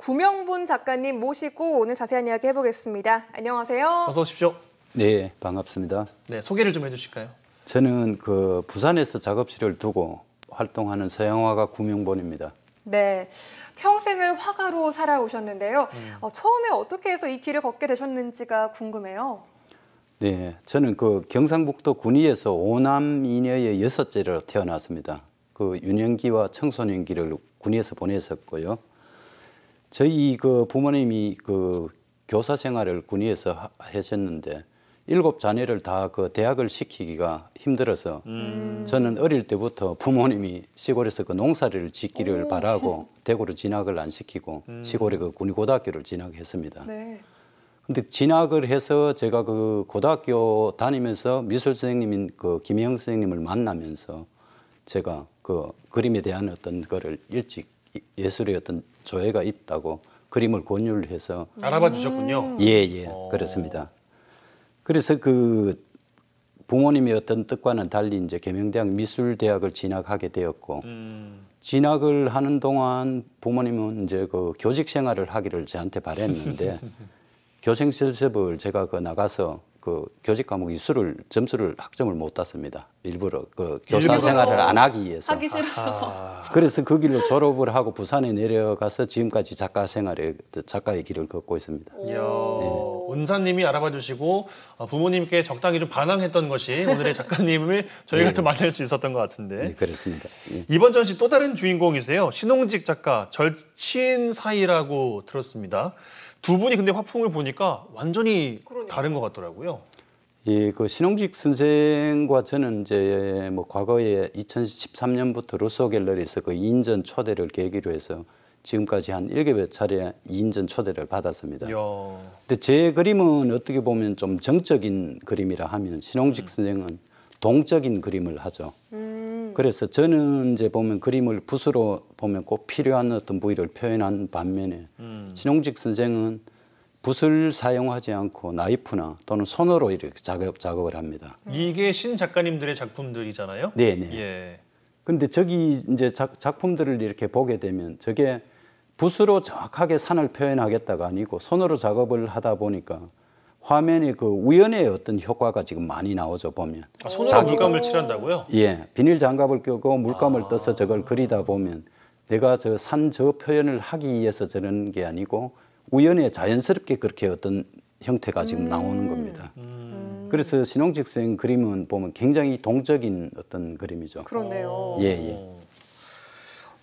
구명본 작가님 모시고 오늘 자세한 이야기 해보겠습니다. 안녕하세요. 어서 오십시오. 네, 반갑습니다. 네, 소개를 좀 해주실까요? 저는 그 부산에서 작업실을 두고 활동하는 서양화가 구명본입니다. 네, 평생을 화가로 살아오셨는데요. 음. 어, 처음에 어떻게 해서 이 길을 걷게 되셨는지가 궁금해요. 네, 저는 그 경상북도 군위에서 오남이녀의 여섯째로 태어났습니다. 그 유년기와 청소년기를 군위에서 보냈었고요. 저희 그 부모님이 그 교사 생활을 군위에서 하셨는데 일곱 자녀를 다 그 대학을 시키기가 힘들어서 음. 저는 어릴 때부터 부모님이 시골에서 그 농사를 짓기를 오. 바라고 대구로 진학을 안 시키고 음. 시골에 그 군위고등학교를 진학했습니다. 네. 근데 진학을 해서 제가 그 고등학교 다니면서 미술 선생님인 그 김영 선생님을 만나면서 제가 그 그림에 대한 어떤 거를 일찍 예술의 어떤 조예가 있다고 그림을 권유를 해서 알아봐 주셨군요. 예예 음. 예, 예 어. 그렇습니다. 그래서 그 부모님의 어떤 뜻과는 달리 이제 계명대학 미술대학을 진학하게 되었고 음. 진학을 하는 동안 부모님은 이제 그 교직 생활을 하기를 저한테 바랬는데 교생 실습을 제가 그 나가서 그 교직 과목 이수를 점수를 학점을 못 땄습니다. 일부러 그 교사 생활을 안 하기 위해서. 하기 싫으서 아. 그래서 그 길로 졸업을 하고 부산에 내려가서 지금까지 작가 생활에 작가의 길을 걷고 있습니다. 네. 은사님이 알아봐 주시고 어, 부모님께 적당히 좀 반항했던 것이 오늘의 작가님을 저희가 네. 만날 수 있었던 것 같은데. 네, 그렇습니다. 네. 이번 전시 또 다른 주인공이세요. 신홍직 작가 절친 사이라고 들었습니다. 두 분이 근데 화풍을 보니까 완전히 그러니까. 다른 것 같더라고요. 예, 그 신홍직 선생과 저는 이제 뭐 과거에 2013년부터 로스 갤러리에서 그인전 초대를 계기로 해서 지금까지 한 7개 차례 인전 초대를 받았습니다. 야. 근데 제 그림은 어떻게 보면 좀 정적인 그림이라 하면 신홍직 음. 선생은 동적인 그림을 하죠. 음. 그래서 저는 이제 보면 그림을 붓으로 보면 꼭 필요한 어떤 부위를 표현한 반면에 음. 신홍직 선생은 붓을 사용하지 않고 나이프나 또는 손으로 이렇게 작업, 작업을 합니다. 네. 이게 신 작가님들의 작품들이잖아요. 네, 네. 예. 근데 저기 이제 작, 작품들을 이렇게 보게 되면 저게 붓으로 정확하게 산을 표현하겠다가 아니고 손으로 작업을 하다 보니까 화면이 그 우연의 어떤 효과가 지금 많이 나오죠 보면. 아, 손으로 자기가, 물감을 칠한다고요? 예, 비닐 장갑을 껴고 물감을 아. 떠서 저걸 그리다 보면 내가 저 산 저 표현을 하기 위해서 저런 게 아니고 우연에 자연스럽게 그렇게 어떤 형태가 지금 음. 나오는 겁니다. 음. 음. 그래서 신홍직 생 그림은 보면 굉장히 동적인 어떤 그림이죠. 그러네요. 예, 예.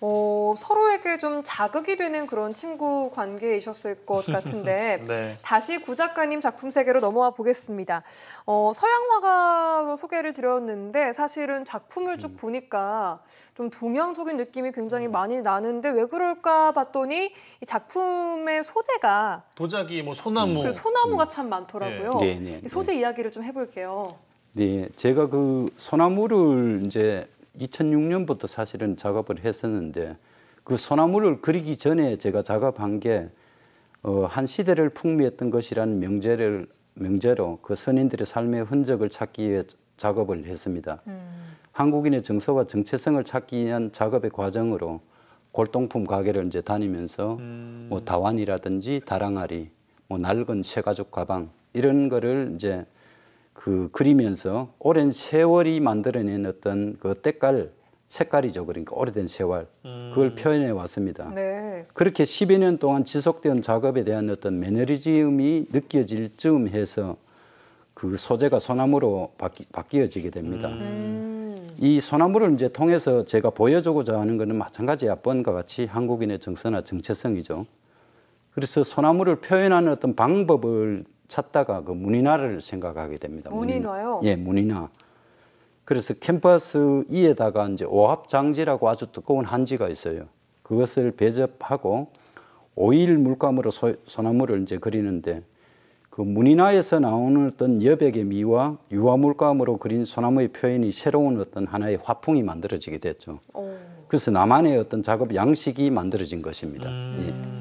어, 서로에게 좀 자극이 되는 그런 친구 관계이셨을 것 같은데 네. 다시 구 작가님 작품 세계로 넘어와 보겠습니다. 어, 서양 화가로 소개를 드렸는데 사실은 작품을 쭉 음. 보니까 좀 동양적인 느낌이 굉장히 음. 많이 나는데 왜 그럴까 봤더니 이 작품의 소재가 도자기, 뭐 소나무, 그 소나무가 음. 참 많더라고요. 네. 네, 네. 소재 이야기를 좀 해볼게요. 네, 제가 그 소나무를 이제 2006년부터 사실은 작업을 했었는데 그 소나무를 그리기 전에 제가 작업한 게한 어, 시대를 풍미했던 것이라는 명제를 명제로 그 선인들의 삶의 흔적을 찾기 위해 작업을 했습니다. 음. 한국인의 정서와 정체성을 찾기 위한 작업의 과정으로 골동품 가게를 이제 다니면서 뭐 음. 뭐 다완이라든지 다랑아리, 뭐 낡은 새가족 가방 이런 거를 이제 그 그리면서 오랜 세월이 만들어낸 어떤 그 때깔 색깔이죠. 그러니까 오래된 세월 음. 그걸 표현해 왔습니다. 네. 그렇게 10여 년 동안 지속된 작업에 대한 어떤 매너리즘이 느껴질 즈음해서 그 소재가 소나무로 바뀌, 어지게 됩니다. 음. 음. 이 소나무를 이제 통해서 제가 보여주고자 하는 것은 마찬가지 앞번과 같이 한국인의 정서나 정체성이죠. 그래서 소나무를 표현하는 어떤 방법을 찾다가 그 문인화를 생각하게 됩니다. 문인화요? 예, 문인화. 그래서 캠퍼스 위에다가 이제 오합장지라고 아주 두꺼운 한지가 있어요. 그것을 배접하고 오일 물감으로 소, 나무를 이제 그리는데 그 문인화에서 나오는 어떤 여백의 미와 유화 물감으로 그린 소나무의 표현이 새로운 어떤 하나의 화풍이 만들어지게 됐죠. 오. 그래서 나만의 어떤 작업 양식이 만들어진 것입니다. 음. 예.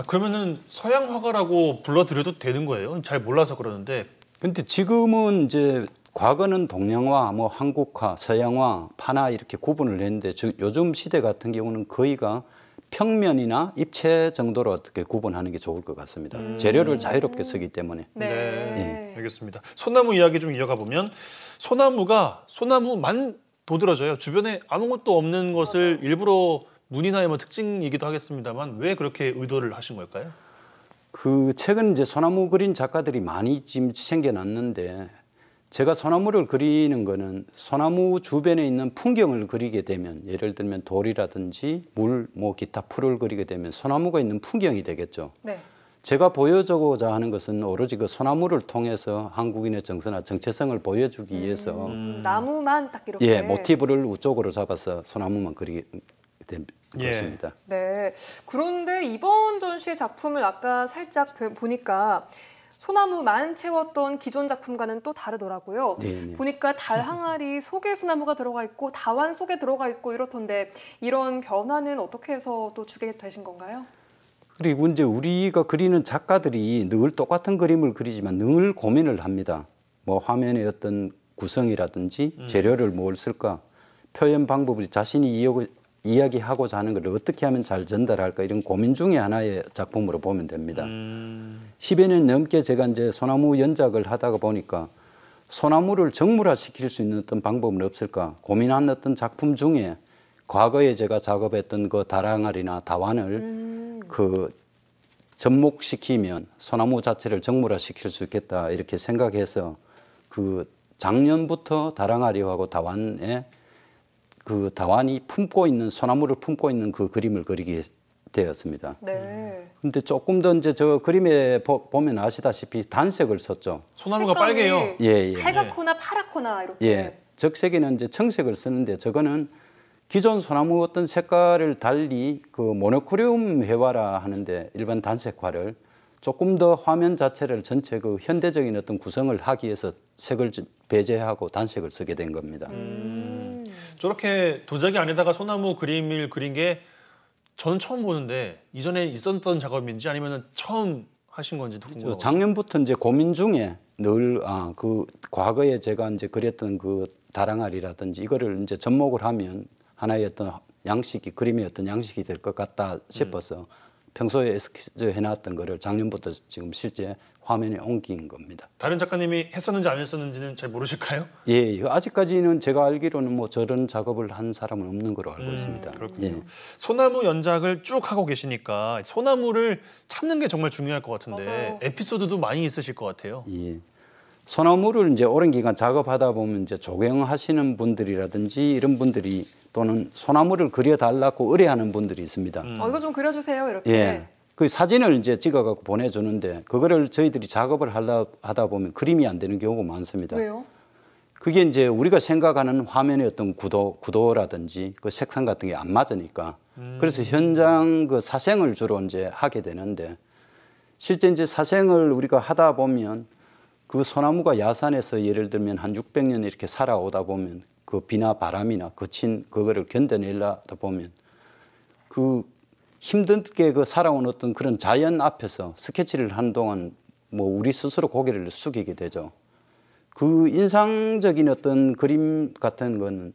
아, 그러면은 서양 화가라고 불러드려도 되는 거예요? 잘 몰라서 그러는데. 근데 지금은 이제 과거는 동양화, 뭐 한국화, 서양화, 파나 이렇게 구분을 했는데 즉 요즘 시대 같은 경우는 거의가 평면이나 입체 정도로 어떻게 구분하는 게 좋을 것 같습니다. 음. 재료를 자유롭게 쓰기 때문에. 네. 네. 예. 알겠습니다. 소나무 이야기 좀 이어가 보면 소나무가 소나무만 도드라져요. 주변에 아무것도 없는 것을 맞아 일부러 문이나 뭐 특징이기도 하겠습니다만 왜 그렇게 의도를 하신 걸까요? 그 최근 이제 소나무 그린 작가들이 많이 지금 생겨났는데 제가 소나무를 그리는 거는 소나무 주변에 있는 풍경을 그리게 되면 예를 들면 돌이라든지 물, 뭐 기타 풀을 그리게 되면 소나무가 있는 풍경이 되겠죠. 네. 제가 보여주고자 하는 것은 오로지 그 소나무를 통해서 한국인의 정서나 정체성을 보여주기 위해서 음, 나무만 딱 이렇게 예 모티브를 우쪽으로 잡아서 소나무만 그리 된 예. 것입니다. 네. 그런데 이번 전시의 작품을 아까 살짝 보니까 소나무만 채웠던 기존 작품과는 또 다르더라고요. 네네. 네. 보니까 달 항아리 속에 소나무가 들어가 있고 다완 속에 들어가 있고 이렇던데 이런 변화는 어떻게 해서 또 주게 되신 건가요? 그리고 이제 우리가 그리는 작가들이 늘 똑같은 그림을 그리지만 늘 고민을 합니다. 뭐 화면의 어떤 구성이라든지 음. 재료를 뭘 쓸까 표현 방법을 자신이 이야기하고자 하는 걸 어떻게 하면 잘 전달할까 이런 고민 중의 하나의 작품으로 보면 됩니다. 음. 10여 년 넘게 제가 이제 소나무 연작을 하다가 보니까 소나무를 정물화 시킬 수 있는 어떤 방법은 없을까 고민한 어떤 작품 중에 과거에 제가 작업했던 그 다랑아리나 다완을 음. 그 접목시키면 소나무 자체를 정물화 시킬 수 있겠다 이렇게 생각해서 그 작년부터 다랑아리하고 다완에 그 다완이 품고 있는 소나무를 품고 있는 그 그림을 그리게 되었습니다. 네. 근데 조금 더 이제 저 그림에 보, 보면 아시다시피 단색을 썼죠. 소나무가 빨개요. 예, 예. 빨갛거나 파랗거나 이렇게. 예. 적색에는 이제 청색을 쓰는데 저거는 기존 소나무 어떤 색깔을 달리 그 모노크리움 회화라 하는데 일반 단색화를 조금 더 화면 자체를 전체 그 현대적인 어떤 구성을 하기 위해서 색을 배제하고 단색을 쓰게 된 겁니다. 음. 저렇게 도자기 안에다가 소나무 그림을 그린 게 저는 처음 보는데 이전에 있었던 작업인지 아니면 처음 하신 건지 궁금해요. 작년부터 이제 고민 중에 늘그 아, 과거에 제가 이제 그렸던 그 다랑아리라든지 이거를 이제 접목을 하면 하나의 어떤 양식이 그림의 어떤 양식이 될 것 같다 싶어서 음. 평소에 에스키즈 해놨던 거를 작년부터 지금 실제 화면에 옮긴 겁니다. 다른 작가님이 했었는지 안 했었는지는 잘 모르실까요? 예, 아직까지는 제가 알기로는 뭐 저런 작업을 한 사람은 없는 걸로 알고 음, 있습니다. 그렇군요. 예. 소나무 연작을 쭉 하고 계시니까 소나무를 찾는 게 정말 중요할 것 같은데 맞아요. 에피소드도 많이 있으실 것 같아요. 예. 소나무를 이제 오랜 기간 작업하다 보면 이제 조경하시는 분들이라든지 이런 분들이 또는 소나무를 그려달라고 의뢰하는 분들이 있습니다. 음. 어, 이거 좀 그려주세요. 이렇게. 예. 그 사진을 이제 찍어갖고 보내주는데 그거를 저희들이 작업을 하려 하다 보면 그림이 안 되는 경우가 많습니다. 왜요? 그게 이제 우리가 생각하는 화면의 어떤 구도, 구도라든지 그 색상 같은 게 안 맞으니까 음. 그래서 현장 그 사생을 주로 이제 하게 되는데 실제 이제 사생을 우리가 하다 보면 그 소나무가 야산에서 예를 들면 한 600년 이렇게 살아오다 보면 그 비나 바람이나 거친 그거를 견뎌내려다 보면 그 힘든게 그 살아온 어떤 그런 자연 앞에서 스케치를 한 동안 뭐 우리 스스로 고개를 숙이게 되죠. 그 인상적인 어떤 그림 같은 건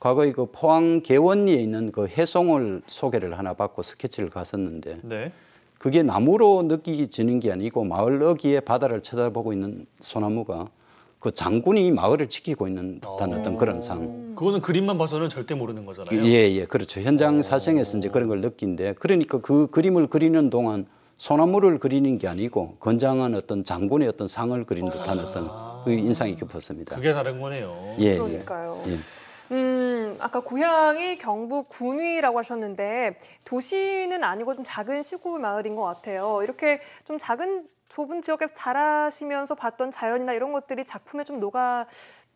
과거에 그 포항 개원리에 있는 그 해송을 소개를 하나 받고 스케치를 갔었는데 네. 그게 나무로 느끼지는 게 아니고 마을 어귀에 바다를 쳐다보고 있는 소나무가 그 장군이 마을을 지키고 있는 듯한 어. 어떤 그런 상. 그거는 그림만 봐서는 절대 모르는 거잖아요. 예, 예, 그렇죠. 현장 어. 사생에서 이제 그런 걸 느낀데, 그러니까 그 그림을 그리는 동안 소나무를 그리는 게 아니고 건장한 어떤 장군의 어떤 상을 그린 듯한 아. 어떤 그 인상이 깊었습니다. 그게 다른 거네요. 예, 예. 그러니까요. 예. 음, 아까 고향이 경북 군위라고 하셨는데 도시는 아니고 좀 작은 시골 마을인 것 같아요. 이렇게 좀 작은 좁은 지역에서 자라시면서 봤던 자연이나 이런 것들이 작품에 좀 녹아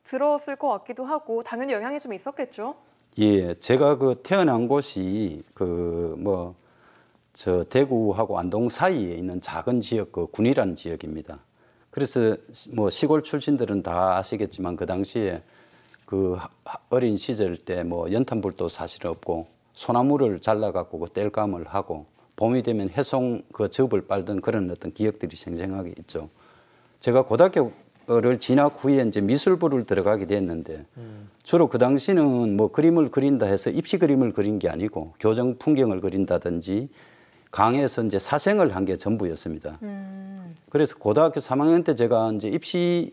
들었을 것 같기도 하고 당연히 영향이 좀 있었겠죠. 예, 제가 그 태어난 곳이 그 뭐 저 대구하고 안동 사이에 있는 작은 지역 그군위라는 지역입니다. 그래서 뭐 시골 출신들은 다 아시겠지만 그 당시에 그 어린 시절 때 뭐 연탄불도 사실 없고 소나무를 잘라갖고 그 뗄감을 하고 봄이 되면 해송 그 접을 빨던 그런 어떤 기억들이 생생하게 있죠. 제가 고등학교를 진학 후에 이제 미술부를 들어가게 됐는데 주로 그 당시는 뭐 그림을 그린다 해서 입시 그림을 그린 게 아니고 교정 풍경을 그린다든지 강에서 이제 사생을 한 게 전부였습니다. 음. 그래서 고등학교 3학년 때 제가 이제 입시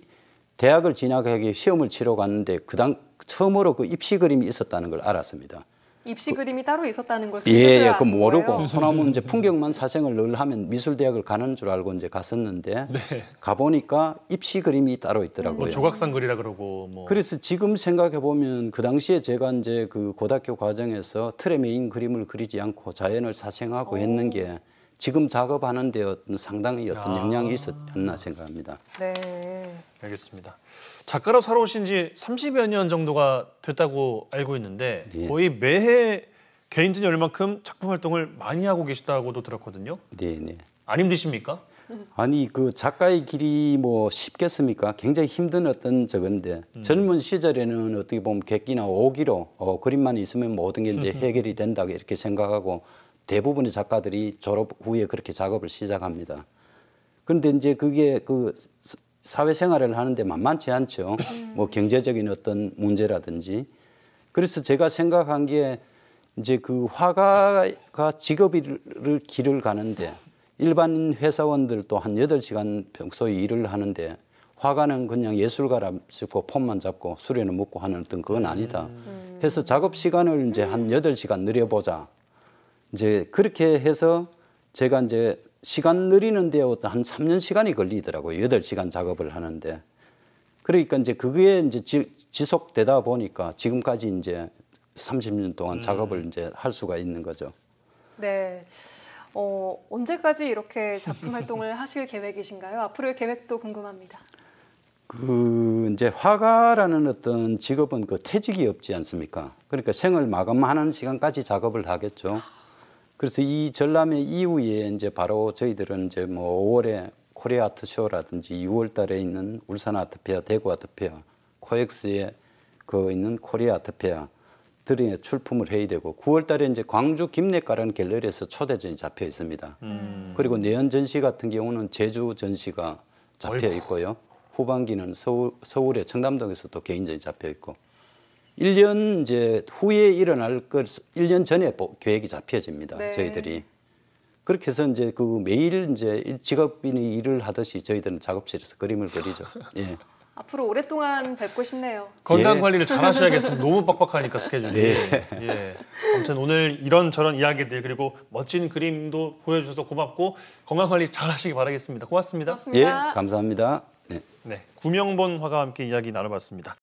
대학을 진학하기 시험을 치러 갔는데 그 당 처음으로 그 입시 그림이 있었다는 걸 알았습니다. 입시 그, 그림이 따로 있었다는 걸 예, 예, 그 모르고 소나무 이제 풍경만 사생을 늘 하면 미술대학을 가는 줄 알고 이제 갔었는데 네. 가 보니까 입시 그림이 따로 있더라고요. 뭐 조각상 글이라 그러고 뭐. 그래서 지금 생각해 보면 그 당시에 제가 이제 그 고등학교 과정에서 트레 메인 그림을 그리지 않고 자연을 사생하고 오. 했는 게 지금 작업하는 데 어떤 상당히 어떤 영향이 있었나 생각합니다. 네. 알겠습니다. 작가로 살아오신 지 30여 년 정도가 됐다고 알고 있는데 네. 거의 매해 개인전이 얼만큼 작품 활동을 많이 하고 계시다고도 들었거든요. 네, 네. 안 힘드십니까? 아니 그 작가의 길이 뭐 쉽겠습니까? 굉장히 힘든 어떤 저건데 음. 젊은 시절에는 어떻게 보면 객기나 오기로 어, 그림만 있으면 모든 게 이제 해결이 된다 이렇게 생각하고 대부분의 작가들이 졸업 후에 그렇게 작업을 시작합니다. 그런데 이제 그게 그 사회생활을 하는데 만만치 않죠. 음. 뭐 경제적인 어떤 문제라든지. 그래서 제가 생각한 게 이제 그 화가가 직업을 길을 가는데 일반 회사원들도 한 여덟 시간 평소에 일을 하는데 화가는 그냥 예술가라 싶고 폼만 잡고 수레는 먹고 하는 어떤 그건 아니다. 음. 해서 작업 시간을 이제 한 음. 여덟 시간 늘려보자. 이제 그렇게 해서 제가 이제 시간 느리는데 어떤 한 3년 시간이 걸리더라고요. 8시간 작업을 하는데. 그러니까 이제 그게 이제 지, 속되다 보니까 지금까지 이제 30년 동안 음. 작업을 이제 할 수가 있는 거죠. 네. 어, 언제까지 이렇게 작품 활동을 하실 계획이신가요? 앞으로의 계획도 궁금합니다. 그 이제 화가라는 어떤 직업은 그 퇴직이 없지 않습니까? 그러니까 생을 마감하는 시간까지 작업을 하겠죠. 아, 그래서 이 전람회 이후에 이제 바로 저희들은 이제 뭐 5월에 코리아 아트쇼라든지 6월 달에 있는 울산 아트페어, 대구 아트페어, 코엑스에 그 있는 코리아 아트페어 들에 출품을 해야 되고 9월 달에 이제 광주 김내가라는 갤러리에서 초대전이 잡혀 있습니다. 음. 그리고 내연 전시 같은 경우는 제주 전시가 잡혀 있고요. 후반기는 서울, 서울의 청담동에서 또 개인전이 잡혀 있고 1년 이제 후에 일어날 것 1년 전에 계획이 잡혀집니다. 네. 저희들이. 그렇게 해서 이제 그 매일 이제 직업인이 일을 하듯이 저희들은 작업실에서 그림을 그리죠. 예. 앞으로 오랫동안 뵙고 싶네요. 건강 예. 관리를 잘 하셔야겠습니다. 너무 빡빡하니까 스케줄이. 네. 예. 아무튼 오늘 이런저런 이야기들 그리고 멋진 그림도 보여주셔서 고맙고 건강 관리 잘 하시기 바라겠습니다. 고맙습니다. 고맙습니다. 예, 감사합니다. 네. 네, 구명본 화가와 함께 이야기 나눠봤습니다.